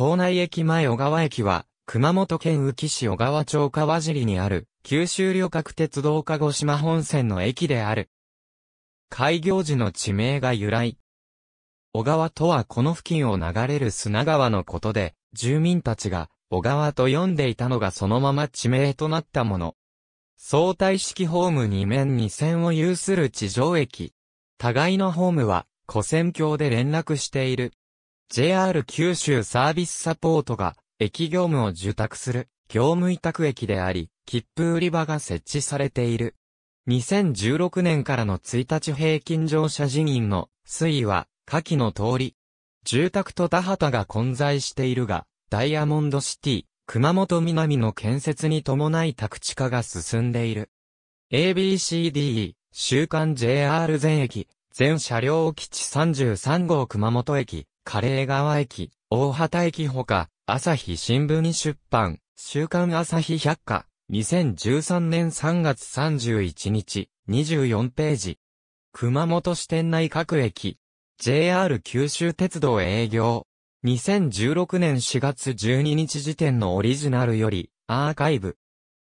校内駅前小川駅は、熊本県宇城市小川町川尻にある、九州旅客鉄道鹿児島本線の駅である。開業時の地名が由来。小川とはこの付近を流れる砂川のことで、住民たちが小川と呼んでいたのがそのまま地名となったもの。相対式ホーム2面2線を有する地上駅。互いのホームは、古線橋で連絡している。JR 九州サービスサポートが駅業務を受託する業務委託駅であり、切符売り場が設置されている。2016年からの1日平均乗車人員の推移は下記の通り。住宅と田畑が混在しているが、ダイヤモンドシティ、熊本南の建設に伴い宅地化が進んでいる。ABCDE、週刊 JR 全駅、全車両基地33号熊本駅、カレー川駅、大畑駅ほか、朝日新聞出版、週刊朝日百科、2013年3月31日、24ページ。熊本支店内各駅、JR 九州鉄道営業。2016年4月12日時点のオリジナルより、アーカイブ。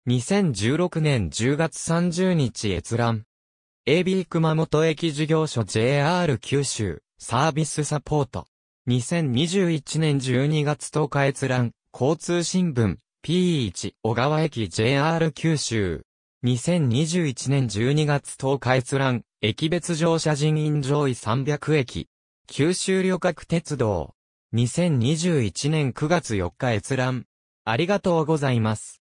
2016年10月30日閲覧。AB 熊本駅事業所 JR 九州、サービスサポート。2021年12月10日閲覧、交通新聞、P1、小川駅 JR 九州。2021年12月10日閲覧、駅別乗車人員上位300駅。九州旅客鉄道。2021年9月4日閲覧。ありがとうございます。